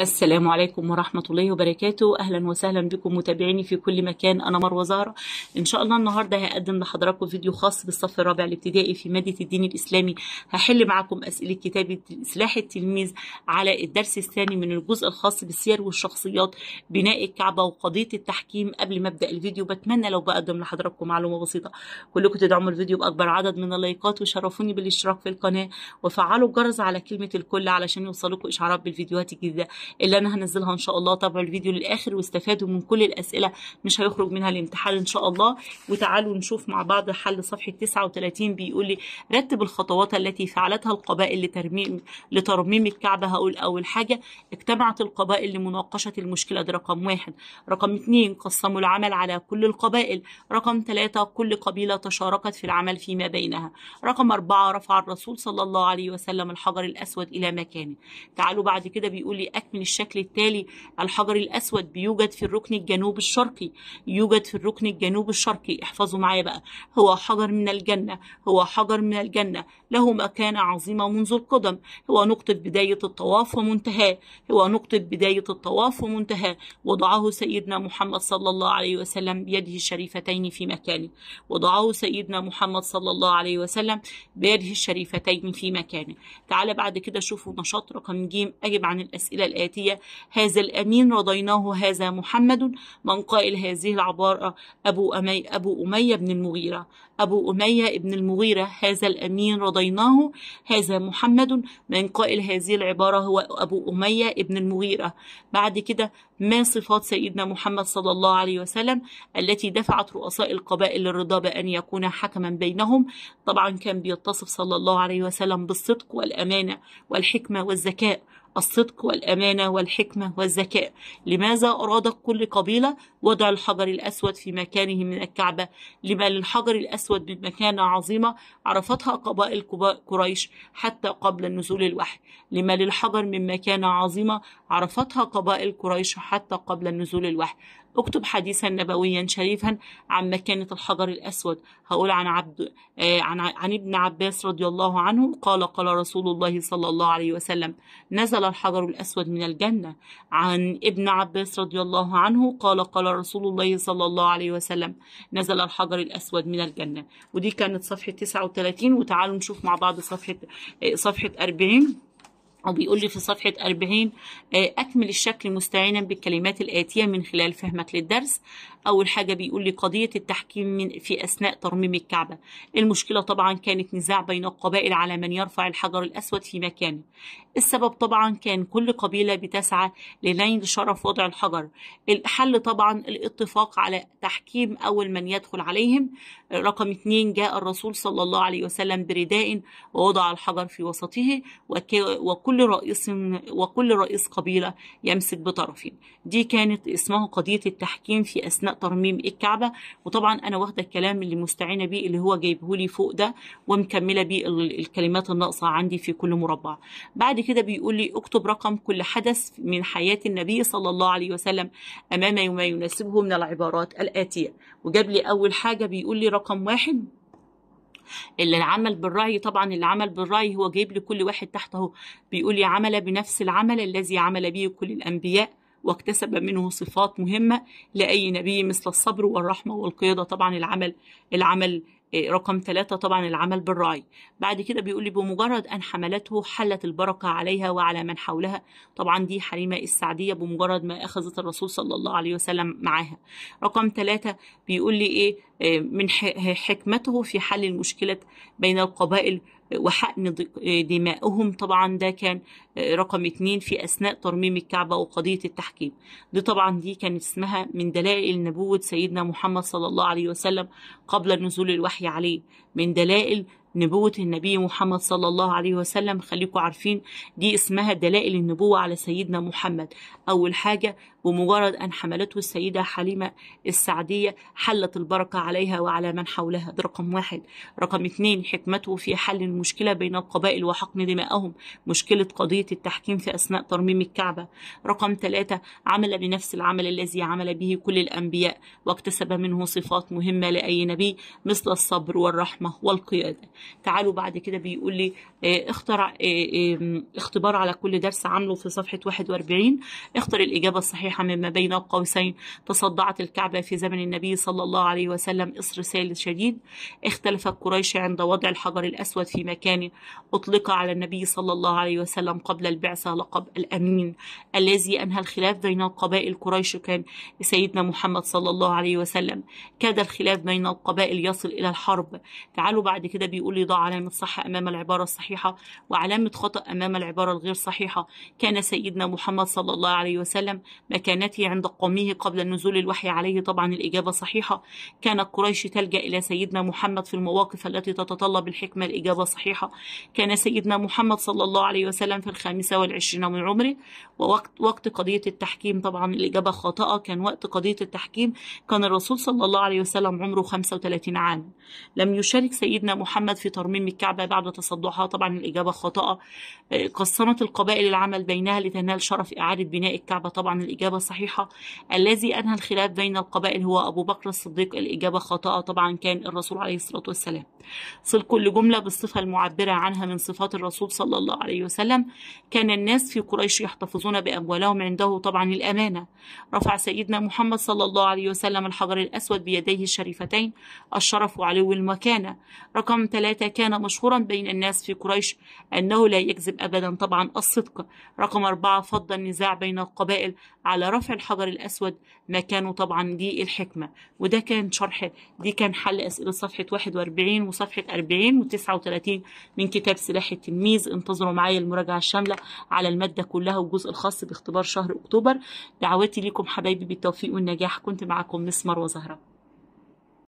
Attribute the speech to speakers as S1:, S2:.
S1: السلام عليكم ورحمة الله وبركاته أهلا وسهلا بكم متابعيني في كل مكان أنا مروة زهرة إن شاء الله النهاردة هقدم لحضراتكم فيديو خاص بالصف الرابع الابتدائي في مادة الدين الإسلامي هحل معاكم أسئلة كتابة سلاح التلميذ على الدرس الثاني من الجزء الخاص بالسير والشخصيات بناء الكعبة وقضية التحكيم قبل ما أبدأ الفيديو بتمنى لو بقدم لحضراتكم معلومة بسيطة كلكم تدعموا الفيديو بأكبر عدد من اللايكات وشرفوني بالاشتراك في القناة وفعلوا الجرس على كلمة الكل علشان يوصلكم إشعارات بالفيديوهات الجديدة اللي انا هنزلها ان شاء الله تابعوا الفيديو للاخر واستفادوا من كل الاسئله مش هيخرج منها الامتحان ان شاء الله وتعالوا نشوف مع بعض حل صفحه 39 بيقول لي رتب الخطوات التي فعلتها القبائل لترميم لترميم الكعبه هقول اول حاجه اجتمعت القبائل لمناقشه المشكله ده رقم واحد رقم اتنين قسموا العمل على كل القبائل رقم ثلاثة كل قبيلة تشاركت في العمل فيما بينها رقم أربعة رفع الرسول صلى الله عليه وسلم الحجر الأسود إلى مكانه تعالوا بعد كده بيقول لي من الشكل التالي الحجر الأسود بيوجد في الركن الجنوب الشرقي يوجد في الركن الجنوب الشرقي احفظوا معايا بقى هو حجر من الجنة هو حجر من الجنة له مكانة عظيمة منذ القدم هو نقطة بداية الطواف ومنتهاه هو نقطة بداية الطواف ومنتهاه وضعه سيدنا محمد صلى الله عليه وسلم بيده الشريفتين في مكانه وضعه سيدنا محمد صلى الله عليه وسلم بيده الشريفتين في مكانه تعال بعد كده شوفوا نشاط رقم ج أجب عن الأسئلة الآتية هذا الأمين رضيناه هذا محمد من قائل هذه العبارة أبو أمي أبو أمية بن المغيرة أبو أمية بن المغيرة هذا الأمين رضيناه هذا محمد من قائل هذه العبارة هو أبو أمية بن المغيرة بعد كده ما صفات سيدنا محمد صلى الله عليه وسلم التي دفعت رؤساء القبائل للرضا بأن يكون حكما بينهم طبعا كان بيتصف صلى الله عليه وسلم بالصدق والأمانة والحكمة والذكاء الصدق والأمانة والحكمة والذكاء لماذا أرادت كل قبيلة وضع الحجر الأسود في مكانه من الكعبة لما للحجر الأسود من مكانة عظيمة عرفتها قبائل قريش حتى قبل نزول الوحي لما للحجر من مكانة عظيمة عرفتها قبائل قريش حتى قبل نزول الوحي اكتب حديثا نبويا شريفا عن مكانة الحجر الأسود هقول عن عبد آه عن, عن ابن عباس رضي الله عنه قال قال رسول الله صلى الله عليه وسلم نزل الحجر الأسود من الجنة عن ابن عباس رضي الله عنه قال قال رسول الله صلى الله عليه وسلم نزل الحجر الأسود من الجنة ودي كانت صفحة 39 وتعالوا نشوف مع بعض صفحة آه، صفحة 40 وبيقول لي في صفحة 40 آه، أكمل الشكل مستعينا بالكلمات الآتية من خلال فهمك للدرس اول حاجه بيقول لي قضيه التحكيم من في اثناء ترميم الكعبه المشكله طبعا كانت نزاع بين القبائل على من يرفع الحجر الاسود في مكانه السبب طبعا كان كل قبيله بتسعى لنيل شرف وضع الحجر الحل طبعا الاتفاق على تحكيم اول من يدخل عليهم رقم اثنين جاء الرسول صلى الله عليه وسلم برداء ووضع الحجر في وسطه وكل رئيس وكل رئيس قبيله يمسك بطرفه دي كانت اسمها قضيه التحكيم في اثناء ترميم الكعبه وطبعا انا واخده الكلام اللي مستعينه بيه اللي هو جايبه لي فوق ده ومكمله بيه الكلمات الناقصه عندي في كل مربع بعد كده بيقول لي اكتب رقم كل حدث من حياه النبي صلى الله عليه وسلم امام ما يناسبه من العبارات الاتيه وجاب لي اول حاجه بيقول لي رقم واحد اللي العمل بالرأي طبعا اللي عمل بالرأي هو جايب لي كل واحد تحته بيقول لي عمل بنفس العمل الذي عمل به كل الأنبياء واكتسب منه صفات مهمة لأي نبي مثل الصبر والرحمة والقيادة طبعا العمل العمل آه، رقم ثلاثة طبعا العمل بالرعي بعد كده بيقول لي بمجرد أن حملته حلت البركة عليها وعلى من حولها طبعا دي حليمة السعدية بمجرد ما أخذت الرسول صلى الله عليه وسلم معاها رقم ثلاثة بيقول لي إيه آه، من حكمته في حل المشكلة بين القبائل وحقن آه، دمائهم طبعا ده كان آه، رقم اتنين في أثناء ترميم الكعبة وقضية التحكيم دي طبعا دي كان اسمها من دلائل نبوة سيدنا محمد صلى الله عليه وسلم قبل نزول الوحي عليه من دلائل نبوة النبي محمد صلى الله عليه وسلم خليكم عارفين دي اسمها دلائل النبوة على سيدنا محمد أول حاجة بمجرد أن حملته السيدة حليمة السعدية حلت البركة عليها وعلى من حولها ده رقم واحد رقم اتنين حكمته في حل المشكلة بين القبائل وحقن دمائهم مشكلة قضية التحكيم في أثناء ترميم الكعبة رقم ثلاثة عمل بنفس العمل الذي عمل به كل الأنبياء واكتسب منه صفات مهمة لأي نبي مثل الصبر والرحمة والقيادة تعالوا بعد كده بيقول لي آه، اخترع آه، آه، اختبار على كل درس عامله في صفحة 41 اختر الإجابة الصحيحة مما بين قوسين تصدعت الكعبة في زمن النبي صلى الله عليه وسلم إصر ثالث شديد اختلف قريش عند وضع الحجر الأسود في مكانه أطلق على النبي صلى الله عليه وسلم قبل البعثة لقب الأمين الذي أنهى الخلاف بين القبائل قريش كان سيدنا محمد صلى الله عليه وسلم كاد الخلاف بين القبائل يصل إلى الحرب تعالوا بعد كده بيقول كل يضع علامة صح أمام العبارة الصحيحة وعلامة خطأ أمام العبارة الغير صحيحة كان سيدنا محمد صلى الله عليه وسلم مكانته عند قومه قبل نزول الوحي عليه طبعا الإجابة صحيحة كانت قريش تلجأ إلى سيدنا محمد في المواقف التي تتطلب الحكمة الإجابة صحيحة كان سيدنا محمد صلى الله عليه وسلم في الخامسة والعشرين من عمره ووقت وقت قضية التحكيم طبعا الإجابة خاطئة كان وقت قضية التحكيم كان الرسول صلى الله عليه وسلم عمره 35 عام لم يشارك سيدنا محمد في ترميم الكعبة بعد تصدعها طبعا الإجابة خاطئة قسمت القبائل العمل بينها لتنال شرف إعادة بناء الكعبة طبعا الإجابة صحيحة الذي أنهى الخلاف بين القبائل هو أبو بكر الصديق الإجابة خاطئة طبعا كان الرسول عليه الصلاة والسلام صل كل جملة بالصفة المعبرة عنها من صفات الرسول صلى الله عليه وسلم كان الناس في قريش يحتفظون بأموالهم عنده طبعا الأمانة رفع سيدنا محمد صلى الله عليه وسلم الحجر الأسود بيديه الشريفتين الشرف وعلو المكانة رقم 3 ثلاثة كان مشهورا بين الناس في قريش أنه لا يكذب أبدا طبعا الصدق رقم أربعة فض النزاع بين القبائل على رفع الحجر الأسود مكانه طبعا دي الحكمة وده كان شرح دي كان حل أسئلة صفحة 41 وصفحة 40 و 39 من كتاب سلاح التلميذ انتظروا معايا المراجعة الشاملة على المادة كلها والجزء الخاص باختبار شهر أكتوبر دعواتي لكم حبايبي بالتوفيق والنجاح كنت معكم مسمر وزهره